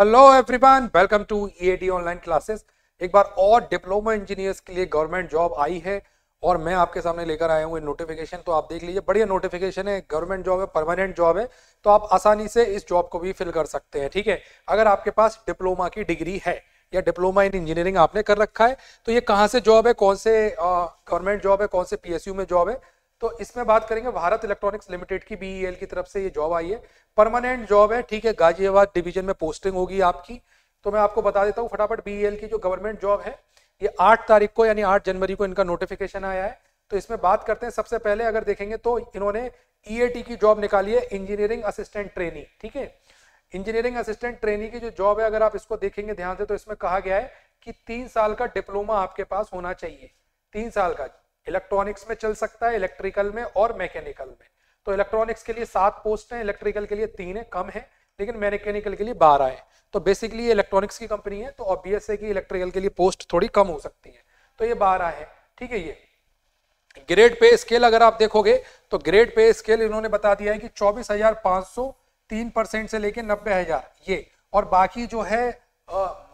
hello everyone welcome to EAD online classes एक बार और डिप्लोमा इंजीनियर्स के लिए गवर्नमेंट जॉब आई है और मैं आपके सामने लेकर आया हूँ नोटिफिकेशन तो आप देख लीजिए बढ़िया नोटिफिकेशन है गवर्नमेंट जॉब है परमानेंट जॉब है तो आप आसानी से इस जॉब को भी फिल कर सकते हैं ठीक है अगर आपके पास डिप्लोमा की डिग्री है या डिप्लोमा इन इंजीनियरिंग आपने कर रखा है तो ये कहाँ से जॉब है कौन से गवर्नमेंट जॉब है कौन से पीएसयू में जॉब है तो इसमें बात करेंगे भारत इलेक्ट्रॉनिक्स लिमिटेड की बीईएल e की तरफ से ये जॉब आई है परमानेंट जॉब है ठीक है गाजियाबाद डिवीजन में पोस्टिंग होगी आपकी तो मैं आपको बता देता हूँ फटाफट बीईएल e की जो गवर्नमेंट जॉब है ये आठ तारीख को यानी आठ जनवरी को इनका नोटिफिकेशन आया है तो इसमें बात करते हैं सबसे पहले अगर देखेंगे तो इन्होंने ई e की जॉब निकाली है इंजीनियरिंग असिस्टेंट ट्रेनी ठीक है इंजीनियरिंग असिस्टेंट ट्रेनी की जो जॉब है अगर आप इसको देखेंगे ध्यान से तो इसमें कहा गया है कि तीन साल का डिप्लोमा आपके पास होना चाहिए तीन साल का इलेक्ट्रॉनिक्स में चल सकता है इलेक्ट्रिकल में और मैकेनिकल में तो इलेक्ट्रॉनिक्स के लिए सात पोस्ट हैं इलेक्ट्रिकल के लिए तीन है कम है लेकिन मैकेनिकल के लिए बारह है तो बेसिकली ये इलेक्ट्रॉनिक्स की कंपनी है तो ऑब्वियस है कि इलेक्ट्रिकल के लिए पोस्ट थोड़ी कम हो सकती है तो ये बारह है ठीक है ये ग्रेड पे स्केल अगर आप देखोगे तो ग्रेड पे स्केल इन्होंने बता दिया है कि चौबीस हजार पांच सौ तीन परसेंट से लेके नब्बे हजार ये और बाकी जो है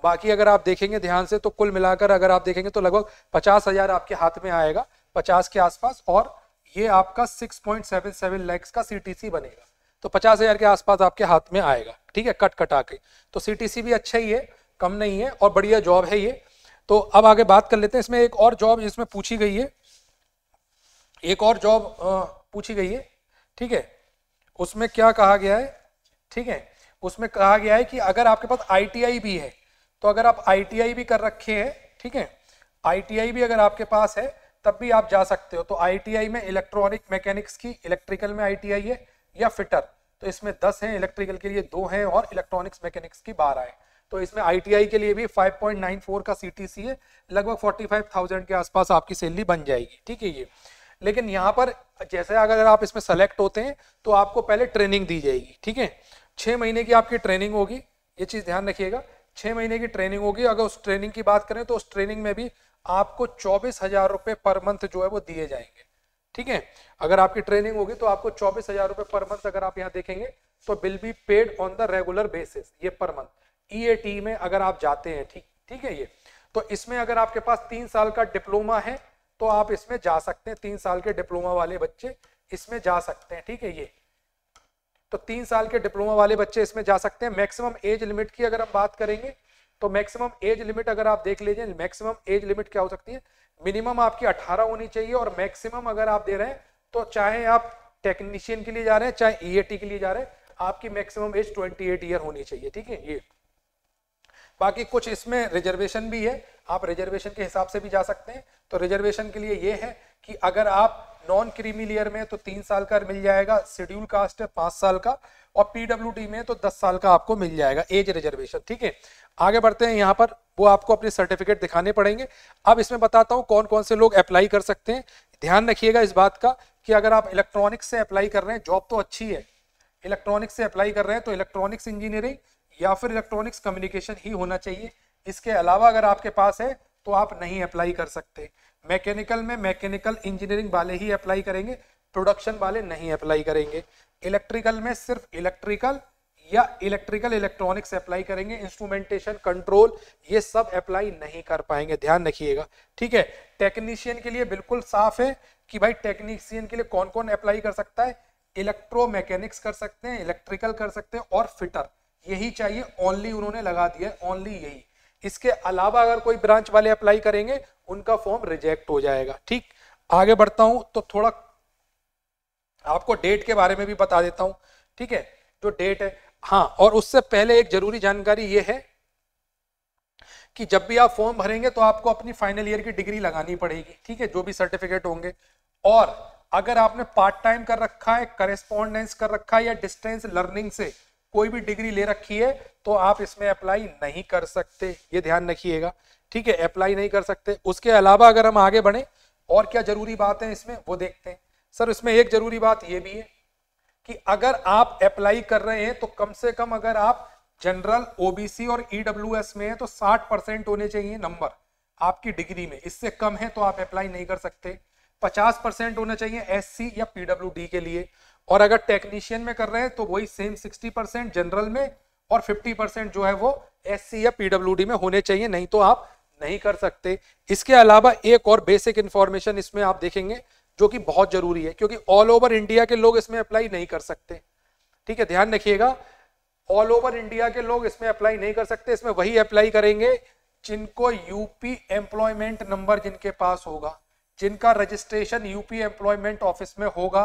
बाकी अगर आप देखेंगे ध्यान से तो कुल मिलाकर अगर आप देखेंगे तो लगभग पचास हजार आपके हाथ में आएगा पचास के आसपास और ये आपका six point seven seven lakhs का सीटीसी बनेगा तो पचास हजार के आसपास आपके हाथ में आएगा ठीक है कट कटा के तो सीटीसी भी अच्छा ही है कम नहीं है और बढ़िया जॉब है ये तो अब आगे बात कर लेते हैं इसमें एक और जॉब जिसमें पूछी गई है एक और जॉब पूछी गई है ठीक है उसमें क्या कहा गया है ठीक है उसमें कहा गया है कि अगर आपके पास आईटीआई भी है तो अगर आप आईटीआई भी कर रखे हैं ठीक है आईटीआई भी अगर आपके पास है तब भी आप जा सकते हो तो आईटीआई में इलेक्ट्रॉनिक मैकेनिक्स की इलेक्ट्रिकल में आईटीआई है या फिटर तो इसमें दस हैं इलेक्ट्रिकल के लिए दो हैं और इलेक्ट्रॉनिक्स मैकेनिक्स की बारह है तो इसमें आईटीआई के लिए भी 5.94 का सीटीसी है लगभग 45,000 के आसपास आपकी सैलरी बन जाएगी ठीक है ये लेकिन यहाँ पर जैसे अगर आप इसमें सेलेक्ट होते हैं तो आपको पहले ट्रेनिंग दी जाएगी ठीक है छः महीने की आपकी ट्रेनिंग होगी ये चीज़ ध्यान रखिएगा छः महीने की ट्रेनिंग होगी अगर उस ट्रेनिंग की बात करें तो उस ट्रेनिंग में भी आपको चौबीस हज़ार रुपये पर मंथ जो है वो दिए जाएंगे ठीक है अगर आपकी ट्रेनिंग होगी तो आपको चौबीस हज़ार रुपये पर मंथ अगर आप यहाँ देखेंगे तो bill be paid on the regular basis ये पर मंथ ई e में अगर आप जाते हैं ठीक ठीक है ये तो इसमें अगर आपके पास तीन साल का डिप्लोमा है तो आप इसमें जा सकते हैं तीन साल के डिप्लोमा वाले बच्चे इसमें जा सकते हैं ठीक है ये तो तीन साल के डिप्लोमा वाले बच्चे इसमें जा सकते हैं मैक्सिमम एज लिमिट की अगर हम बात करेंगे तो मैक्सिमम एज लिमिट अगर आप देख लीजिए मैक्सिमम एज लिमिट क्या हो सकती है मिनिमम आपकी 18 होनी चाहिए और मैक्सिमम अगर आप दे रहे हैं तो चाहे आप टेक्नीशियन के लिए जा रहे हैं चाहे ई e के लिए जा रहे हैं आपकी मैक्सिमम एज 28 ईयर होनी चाहिए ठीक है ये बाकी कुछ इसमें रिजर्वेशन भी है आप रिजर्वेशन के हिसाब से भी जा सकते हैं तो रिजर्वेशन के लिए ये है कि अगर आप नॉन क्रीमी लेयर में तो तीन साल का मिल जाएगा शेड्यूल कास्ट है पांच साल का और पीडब्ल्यू में तो दस साल का आपको मिल जाएगा एज रिजर्वेशन ठीक है आगे बढ़ते हैं यहाँ पर वो आपको अपने सर्टिफिकेट दिखाने पड़ेंगे अब इसमें बताता हूँ कौन कौन से लोग अप्लाई कर सकते हैं ध्यान रखिएगा इस बात का कि अगर आप इलेक्ट्रॉनिक्स से अप्लाई कर रहे हैं जॉब तो अच्छी है इलेक्ट्रॉनिक्स से अप्लाई कर रहे हैं तो इलेक्ट्रॉनिक्स इंजीनियरिंग या फिर इलेक्ट्रॉनिक्स कम्युनिकेशन ही होना चाहिए इसके अलावा अगर आपके पास है तो आप नहीं अप्लाई कर सकते मैकेनिकल में मैकेनिकल इंजीनियरिंग वाले ही अप्लाई करेंगे प्रोडक्शन वाले नहीं अप्लाई करेंगे इलेक्ट्रिकल में सिर्फ इलेक्ट्रिकल या इलेक्ट्रिकल इलेक्ट्रॉनिक्स अप्लाई करेंगे इंस्ट्रूमेंटेशन कंट्रोल ये सब अप्लाई नहीं कर पाएंगे ध्यान रखिएगा ठीक है टेक्नीशियन के लिए बिल्कुल साफ है कि भाई टेक्नीशियन के लिए कौन कौन अप्लाई कर सकता है इलेक्ट्रो मैकेनिक्स कर सकते हैं इलेक्ट्रिकल कर सकते हैं और फिटर यही चाहिए ओनली उन्होंने लगा दिया ओनली यही इसके अलावा अगर कोई ब्रांच वाले अप्लाई करेंगे उनका फॉर्म रिजेक्ट हो जाएगा ठीक आगे बढ़ता हूं तो थोड़ा आपको डेट के बारे में भी बता देता हूं ठीक है जो डेट है हाँ और उससे पहले एक जरूरी जानकारी यह है कि जब भी आप फॉर्म भरेंगे तो आपको अपनी फाइनल ईयर की डिग्री लगानी पड़ेगी ठीक है जो भी सर्टिफिकेट होंगे और अगर आपने पार्ट टाइम कर रखा है करेस्पॉन्डेंस कर रखा है या डिस्टेंस लर्निंग से कोई भी डिग्री ले रखी है तो आप इसमें अप्लाई नहीं कर सकते ये ध्यान रखिएगा ठीक है अप्लाई नहीं कर सकते उसके अलावा अगर हम आगे बढ़े और क्या जरूरी बात है इसमें वो देखते हैं सर इसमें एक जरूरी बात ये भी है कि अगर आप अप्लाई कर रहे हैं तो कम से कम अगर आप जनरल ओबीसी और ईडब्ल्यू e में है तो 60 परसेंट होने चाहिए नंबर आपकी डिग्री में इससे कम है तो आप अप्लाई नहीं कर सकते 50 परसेंट होना चाहिए एस या पीडब्ल्यू के लिए और अगर टेक्नीशियन में कर रहे हैं तो वही सेम सिक्सटी परसेंट जनरल में और फिफ्टी परसेंट जो है वो एस या पीडब्ल्यू में होने चाहिए नहीं तो आप नहीं कर सकते इसके अलावा एक और बेसिक इंफॉर्मेशन इसमें आप देखेंगे जो कि बहुत जरूरी है क्योंकि ऑल ओवर इंडिया के लोग इसमें अप्लाई नहीं कर सकते ठीक है ध्यान रखिएगा ऑल ओवर इंडिया के लोग इसमें अप्लाई नहीं कर सकते इसमें वही अप्लाई करेंगे जिनको यूपी एम्प्लॉयमेंट नंबर जिनके पास होगा जिनका रजिस्ट्रेशन यूपी एम्प्लॉयमेंट ऑफिस में होगा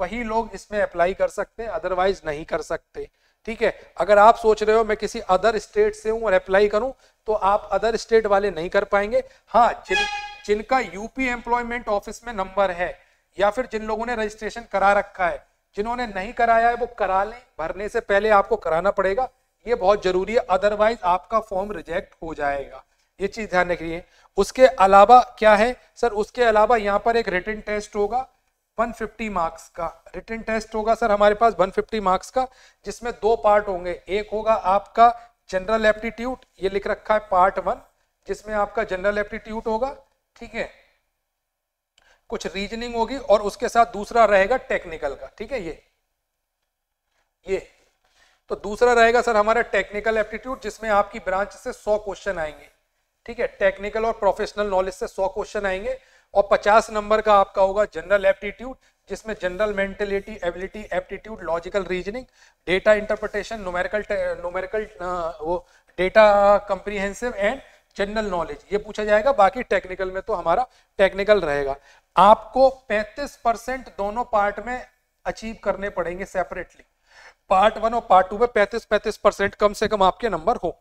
वही लोग इसमें अप्लाई कर सकते हैं अदरवाइज नहीं कर सकते ठीक है अगर आप सोच रहे हो मैं किसी अदर स्टेट से हूं और अप्लाई करूं तो आप अदर स्टेट वाले नहीं कर पाएंगे हाँ जिन जिनका यूपी एम्प्लॉयमेंट ऑफिस में नंबर है या फिर जिन लोगों ने रजिस्ट्रेशन करा रखा है जिन्होंने नहीं कराया है वो करा लें भरने से पहले आपको कराना पड़ेगा ये बहुत जरूरी है अदरवाइज आपका फॉर्म रिजेक्ट हो जाएगा ये चीज ध्यान रखिए उसके अलावा क्या है सर उसके अलावा यहाँ पर एक रिटर्न टेस्ट होगा 150 मार्क्स का रिटर्न टेस्ट होगा सर हमारे पास 150 मार्क्स का जिसमें दो पार्ट होंगे एक होगा आपका जनरल एप्टीट्यूड ये लिख रखा है पार्ट वन जिसमें आपका जनरल एप्टीट्यूड होगा ठीक है कुछ रीजनिंग होगी और उसके साथ दूसरा रहेगा टेक्निकल का ठीक है ये ये तो दूसरा रहेगा सर हमारा टेक्निकल एप्टीट्यूड जिसमें आपकी ब्रांच से सौ क्वेश्चन आएंगे ठीक है टेक्निकल और प्रोफेशनल नॉलेज से सौ क्वेश्चन आएंगे और 50 नंबर का आपका होगा जनरल एप्टीट्यूड जिसमें general mentality ability aptitude logical reasoning data interpretation numerical numerical वो data comprehensive and general knowledge ये पूछा जाएगा बाकी टेक्निकल में तो हमारा टेक्निकल रहेगा आपको 35 परसेंट दोनों पार्ट में अचीव करने पड़ेंगे सेपरेटली पार्ट वन और पार्ट टू में 35 35 परसेंट कम से कम आपके नंबर हो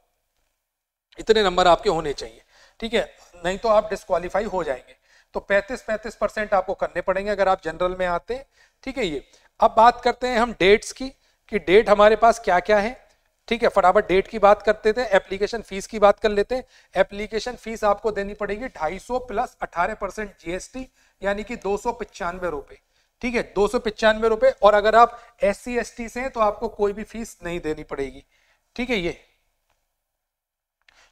इतने नंबर आपके होने चाहिए ठीक है नहीं तो आप डिस्कालीफाई हो जाएंगे तो 35 35 परसेंट आपको करने पड़ेंगे अगर आप जनरल में आते हैं ठीक है ये अब बात करते हैं हम डेट्स की कि डेट हमारे पास क्या क्या है ठीक है फटाफट डेट की बात करते थे एप्लीकेशन फीस की बात कर लेते हैं एप्लीकेशन फीस आपको देनी पड़ेगी ढाई प्लस अठारह परसेंट जीएसटी यानी कि दो सौ पचानवे ठीक है दो सौ पचानवे रुपए और अगर आप एस सी एस टी से हैं तो आपको कोई भी फीस नहीं देनी पड़ेगी ठीक है ये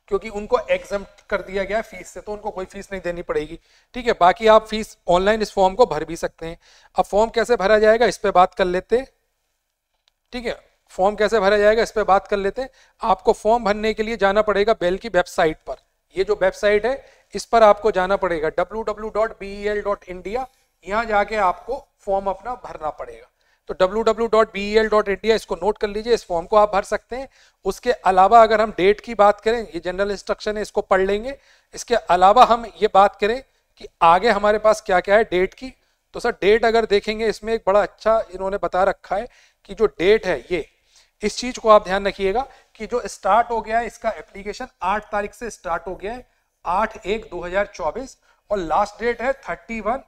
क्योंकि उनको एग्जाम कर दिया गया है फीस से तो उनको कोई फीस नहीं देनी पड़ेगी ठीक है बाकी आप फीस ऑनलाइन इस फॉर्म को भर भी सकते हैं अब फॉर्म कैसे भरा जाएगा इस पर बात कर लेते ठीक है फॉर्म कैसे भरा जाएगा इस पर बात कर लेते हैं आपको फॉर्म भरने के लिए जाना पड़ेगा बेल की वेबसाइट पर ये जो वेबसाइट है इस पर आपको जाना पड़ेगा W W dot B L dot India यहाँ जाके आपको फॉर्म अपना भरना पड़ेगा तो www.bel.india इसको नोट कर लीजिए इस फॉर्म को आप भर सकते हैं उसके अलावा अगर हम डेट की बात करें ये जनरल इंस्ट्रक्शन है इसको पढ़ लेंगे इसके अलावा हम ये बात करें कि आगे हमारे पास क्या क्या है डेट की तो सर डेट अगर देखेंगे इसमें एक बड़ा अच्छा इन्होंने बता रखा है कि जो डेट है ये इस चीज को आप ध्यान रखिएगा कि जो स्टार्ट हो गया है इसका एप्लीकेशन आठ तारीख से स्टार्ट हो गया है आठ एक दो हजार चौबीस और लास्ट डेट है thirty one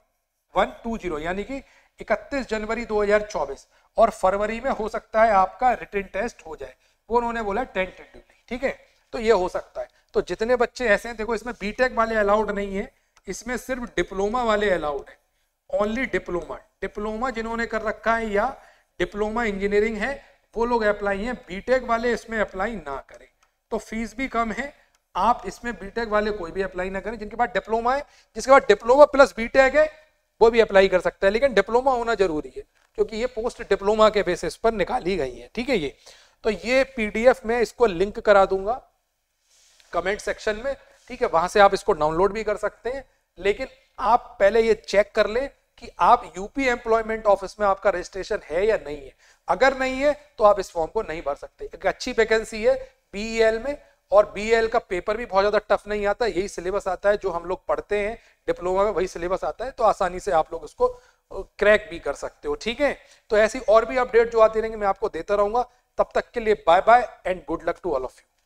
one two zero यानी कि इकतीस जनवरी चौबीस और फरवरी में हो सकता है आपका रिटर्न टेस्ट हो जाए वो उन्होंने बोला टेंटेटिवली ठीक है तो ये हो सकता है तो जितने बच्चे ऐसे हैं देखो इसमें बीटेक वाले अलाउड नहीं है इसमें सिर्फ डिप्लोमा वाले अलाउड है ओनली डिप्लोमा डिप्लोमा जिन्होंने कर रखा है या डिप्लोमा इंजीनियरिंग है वो लोग अप्लाई हैं बीटेक वाले इसमें अप्लाई ना करें तो फीस भी कम है आप इसमें बीटेक वाले कोई भी अप्लाई ना करें जिनके पास डिप्लोमा है जिसके पास डिप्लोमा प्लस बीटेक है वो भी अप्लाई कर सकता है लेकिन डिप्लोमा होना जरूरी है क्योंकि ये पोस्ट डिप्लोमा के बेसिस पर निकाली गई है ठीक है ये तो ये पीडीएफ में इसको लिंक करा दूंगा कमेंट सेक्शन में ठीक है वहां से आप इसको डाउनलोड भी कर सकते हैं लेकिन आप पहले ये चेक कर लें कि आप यूपी एम्प्लॉयमेंट ऑफिस में आपका रजिस्ट्रेशन है या नहीं है अगर नहीं है तो आप इस फॉर्म को नहीं भर सकते एक अच्छी वैकेंसी है बीई e में और बी का पेपर भी बहुत ज़्यादा टफ नहीं आता यही सिलेबस आता है जो हम लोग पढ़ते हैं डिप्लोमा में वही सिलेबस आता है तो आसानी से आप लोग उसको क्रैक भी कर सकते हो ठीक है तो ऐसी और भी अपडेट जो आती रहेंगे मैं आपको देता रहूंगा तब तक के लिए bye bye and good luck to all of you